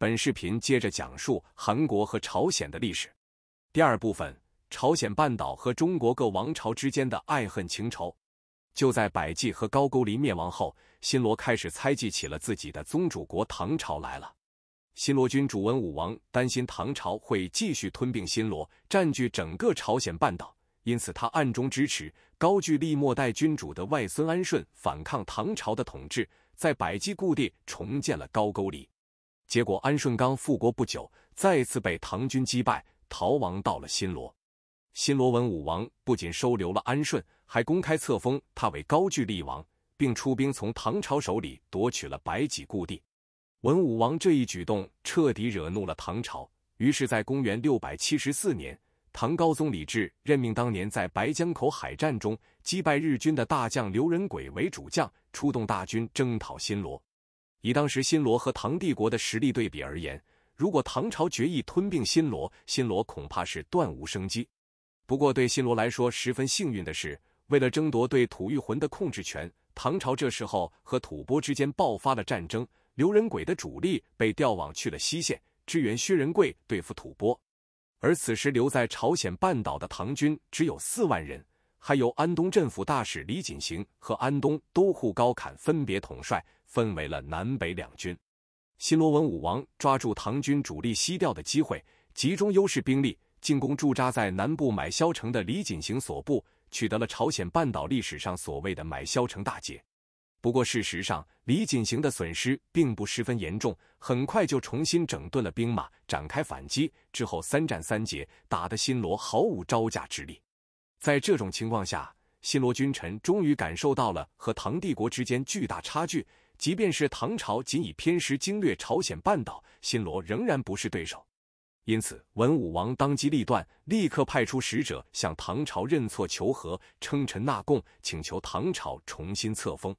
本视频接着讲述韩国和朝鲜的历史，第二部分：朝鲜半岛和中国各王朝之间的爱恨情仇。就在百济和高句丽灭亡后，新罗开始猜忌起了自己的宗主国唐朝来了。新罗君主文武王担心唐朝会继续吞并新罗，占据整个朝鲜半岛，因此他暗中支持高句丽末代君主的外孙安顺反抗唐朝的统治，在百济故地重建了高句丽。结果，安顺刚复国不久，再次被唐军击败，逃亡到了新罗。新罗文武王不仅收留了安顺，还公开册封他为高句丽王，并出兵从唐朝手里夺取了白己故地。文武王这一举动彻底惹怒了唐朝，于是，在公元六百七十四年，唐高宗李治任命当年在白江口海战中击败日军的大将刘仁轨为主将，出动大军征讨新罗。以当时新罗和唐帝国的实力对比而言，如果唐朝决意吞并新罗，新罗恐怕是断无生机。不过对新罗来说十分幸运的是，为了争夺对吐谷浑的控制权，唐朝这时候和吐蕃之间爆发了战争，刘仁轨的主力被调往去了西线支援薛仁贵对付吐蕃，而此时留在朝鲜半岛的唐军只有四万人。还有安东镇抚大使李锦行和安东都护高侃分别统帅，分为了南北两军。新罗文武王抓住唐军主力西调的机会，集中优势兵力进攻驻扎在南部买萧城的李锦行所部，取得了朝鲜半岛历史上所谓的买萧城大捷。不过事实上，李锦行的损失并不十分严重，很快就重新整顿了兵马，展开反击。之后三战三捷，打得新罗毫无招架之力。在这种情况下，新罗君臣终于感受到了和唐帝国之间巨大差距。即便是唐朝仅以偏师经略朝鲜半岛，新罗仍然不是对手。因此，文武王当机立断，立刻派出使者向唐朝认错求和，称臣纳贡，请求唐朝重新册封。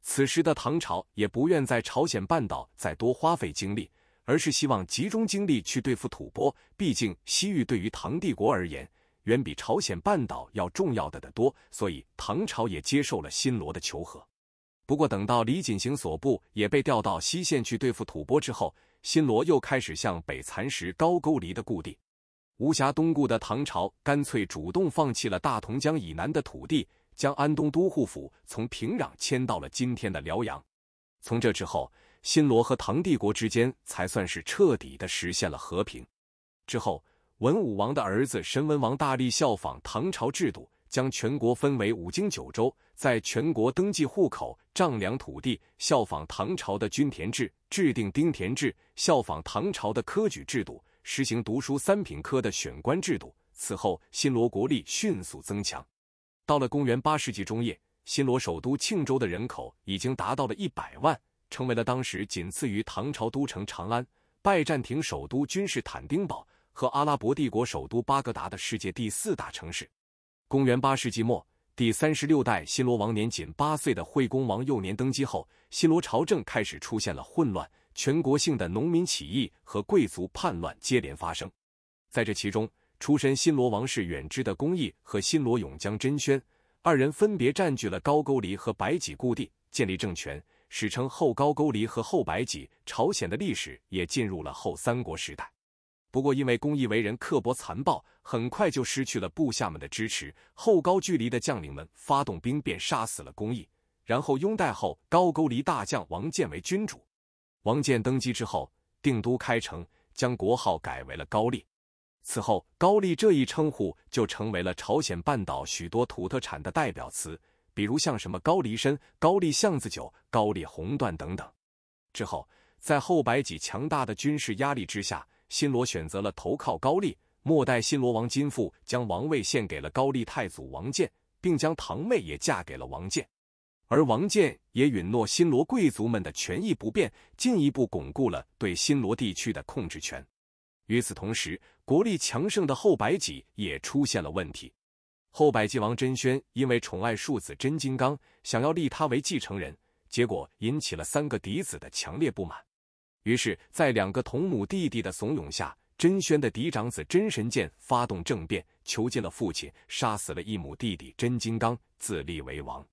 此时的唐朝也不愿在朝鲜半岛再多花费精力，而是希望集中精力去对付吐蕃。毕竟，西域对于唐帝国而言。远比朝鲜半岛要重要的的多，所以唐朝也接受了新罗的求和。不过，等到李锦行所部也被调到西线去对付吐蕃之后，新罗又开始向北蚕食高句丽的故地，无暇东顾的唐朝干脆主动放弃了大同江以南的土地，将安东都护府从平壤迁到了今天的辽阳。从这之后，新罗和唐帝国之间才算是彻底的实现了和平。之后。文武王的儿子神文王大力效仿唐朝制度，将全国分为五经九州，在全国登记户口、丈量土地，效仿唐朝的均田制，制定丁田制，效仿唐朝的科举制度，实行读书三品科的选官制度。此后，新罗国力迅速增强。到了公元八世纪中叶，新罗首都庆州的人口已经达到了一百万，成为了当时仅次于唐朝都城长安、拜占庭首都君士坦丁堡。和阿拉伯帝国首都巴格达的世界第四大城市。公元八世纪末，第三十六代新罗王年仅八岁的惠恭王幼年登基后，新罗朝政开始出现了混乱，全国性的农民起义和贵族叛乱接连发生。在这其中，出身新罗王室远支的公义和新罗永江真宣二人分别占据了高句丽和白脊故地，建立政权，史称后高句丽和后白脊。朝鲜的历史也进入了后三国时代。不过，因为公义为人刻薄残暴，很快就失去了部下们的支持。后高句丽的将领们发动兵变，杀死了公义，然后拥戴后高句丽大将王建为君主。王建登基之后，定都开城，将国号改为了高丽。此后，高丽这一称呼就成为了朝鲜半岛许多土特产的代表词，比如像什么高丽参、高丽巷子酒、高丽红缎等等。之后，在后白济强大的军事压力之下，新罗选择了投靠高丽，末代新罗王金富将王位献给了高丽太祖王建，并将堂妹也嫁给了王建，而王建也允诺新罗贵族们的权益不变，进一步巩固了对新罗地区的控制权。与此同时，国力强盛的后百济也出现了问题。后百济王真宣因为宠爱庶子真金刚，想要立他为继承人，结果引起了三个嫡子的强烈不满。于是，在两个同母弟弟的怂恿下，甄宣的嫡长子甄神剑发动政变，囚禁了父亲，杀死了一母弟弟甄金刚，自立为王。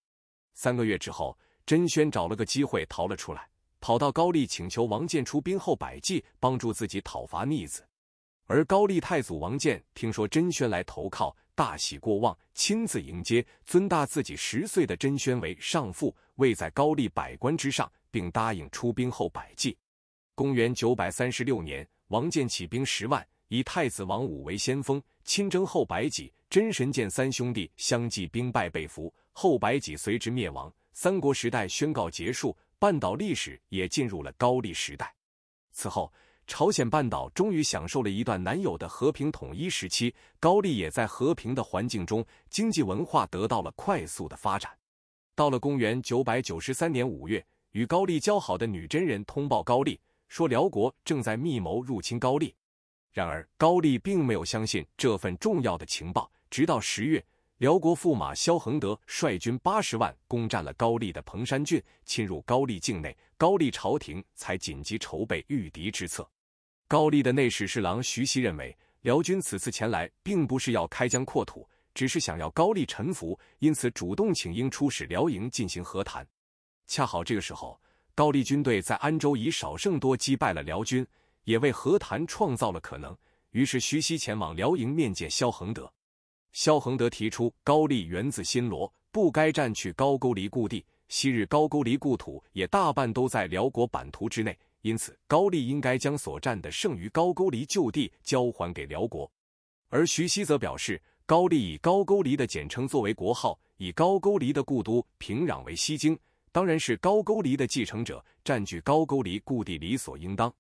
三个月之后，甄宣找了个机会逃了出来，跑到高丽请求王建出兵后百济，帮助自己讨伐逆子。而高丽太祖王建听说甄宣来投靠，大喜过望，亲自迎接，尊大自己十岁的甄宣为上父，位在高丽百官之上，并答应出兵后百济。公元九百三十六年，王建起兵十万，以太子王武为先锋，亲征后白起。真神剑三兄弟相继兵败被俘，后白起随之灭亡。三国时代宣告结束，半岛历史也进入了高丽时代。此后，朝鲜半岛终于享受了一段难有的和平统一时期。高丽也在和平的环境中，经济文化得到了快速的发展。到了公元九百九十三年五月，与高丽交好的女真人通报高丽。说辽国正在密谋入侵高丽，然而高丽并没有相信这份重要的情报。直到十月，辽国驸马萧恒德率军八十万攻占了高丽的彭山郡，侵入高丽境内，高丽朝廷才紧急筹备御敌之策。高丽的内史侍郎徐熙认为，辽军此次前来并不是要开疆扩土，只是想要高丽臣服，因此主动请缨出使辽营进行和谈。恰好这个时候。高丽军队在安州以少胜多击败了辽军，也为和谈创造了可能。于是徐熙前往辽营面见萧恒德。萧恒德提出，高丽源自新罗，不该占据高句丽故地。昔日高句丽故土也大半都在辽国版图之内，因此高丽应该将所占的剩余高句丽旧地交还给辽国。而徐熙则表示，高丽以高句丽的简称作为国号，以高句丽的故都平壤为西京。当然是高句丽的继承者，占据高句丽故地理所应当。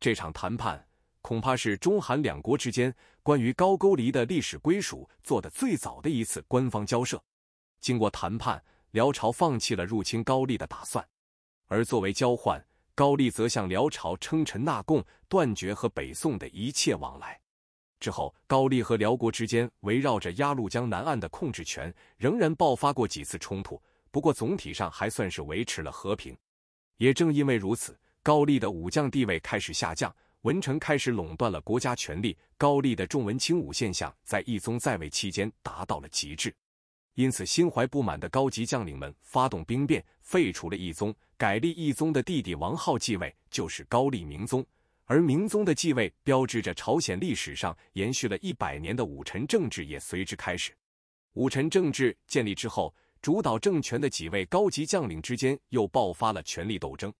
这场谈判恐怕是中韩两国之间关于高句丽的历史归属做的最早的一次官方交涉。经过谈判，辽朝放弃了入侵高丽的打算，而作为交换，高丽则向辽朝称臣纳贡，断绝和北宋的一切往来。之后，高丽和辽国之间围绕着鸭绿江南岸的控制权，仍然爆发过几次冲突。不过总体上还算是维持了和平，也正因为如此，高丽的武将地位开始下降，文臣开始垄断了国家权力。高丽的重文轻武现象在一宗在位期间达到了极致，因此心怀不满的高级将领们发动兵变，废除了义宗，改立义宗的弟弟王浩继位，就是高丽明宗。而明宗的继位标志着朝鲜历史上延续了一百年的武臣政治也随之开始。武臣政治建立之后。主导政权的几位高级将领之间又爆发了权力斗争，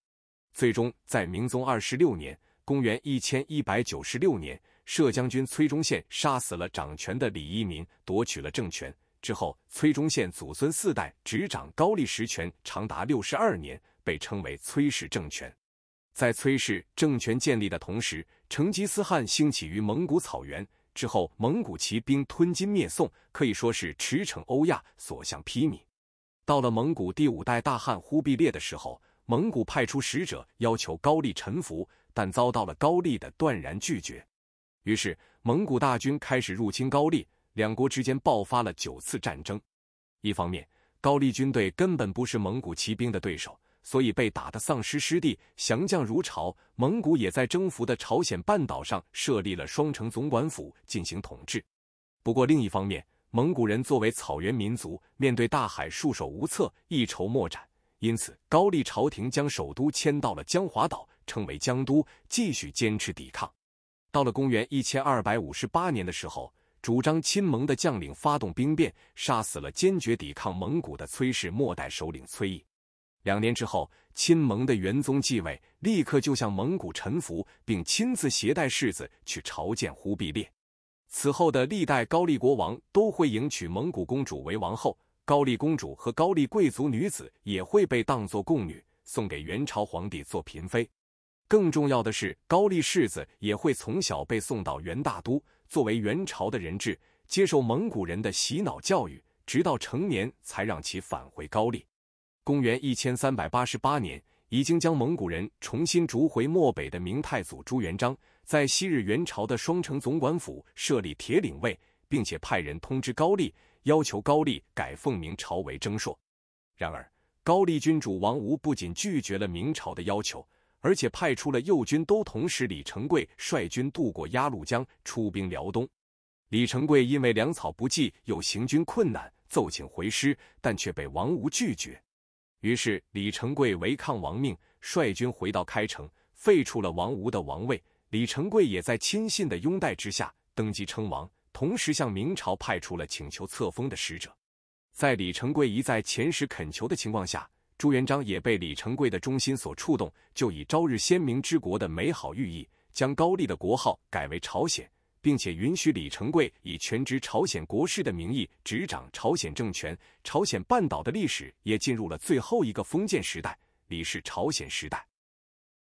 最终在明宗二十六年（公元1196年），摄将军崔忠宪杀死了掌权的李一民，夺取了政权。之后，崔忠宪祖孙四代执掌高丽实权长达六十二年，被称为崔氏政权。在崔氏政权建立的同时，成吉思汗兴起于蒙古草原，之后蒙古骑兵吞金灭宋，可以说是驰骋欧亚，所向披靡。到了蒙古第五代大汗忽必烈的时候，蒙古派出使者要求高丽臣服，但遭到了高丽的断然拒绝。于是，蒙古大军开始入侵高丽，两国之间爆发了九次战争。一方面，高丽军队根本不是蒙古骑兵的对手，所以被打得丧失失地，降将如潮。蒙古也在征服的朝鲜半岛上设立了双城总管府进行统治。不过，另一方面，蒙古人作为草原民族，面对大海束手无策，一筹莫展。因此，高丽朝廷将首都迁到了江华岛，称为江都，继续坚持抵抗。到了公元一千二百五十八年的时候，主张亲蒙的将领发动兵变，杀死了坚决抵抗蒙古的崔氏末代首领崔义。两年之后，亲蒙的元宗继位，立刻就向蒙古臣服，并亲自携带世子去朝见忽必烈。此后的历代高丽国王都会迎娶蒙古公主为王后，高丽公主和高丽贵族女子也会被当作贡女送给元朝皇帝做嫔妃。更重要的是，高丽世子也会从小被送到元大都作为元朝的人质，接受蒙古人的洗脑教育，直到成年才让其返回高丽。公元一千三百八十八年。已经将蒙古人重新逐回漠北的明太祖朱元璋，在昔日元朝的双城总管府设立铁岭卫，并且派人通知高丽，要求高丽改奉明朝为征朔。然而，高丽君主王吴不仅拒绝了明朝的要求，而且派出了右军都统使李成桂率军渡过鸭绿江，出兵辽东。李成桂因为粮草不济，又行军困难，奏请回师，但却被王吴拒绝。于是，李成桂违抗王命，率军回到开城，废除了王吴的王位。李成桂也在亲信的拥戴之下登基称王，同时向明朝派出了请求册封的使者。在李成桂一再遣使恳求的情况下，朱元璋也被李成桂的忠心所触动，就以朝日先明之国的美好寓意，将高丽的国号改为朝鲜。并且允许李成桂以全职朝鲜国事的名义执掌朝鲜政权，朝鲜半岛的历史也进入了最后一个封建时代——李氏朝鲜时代。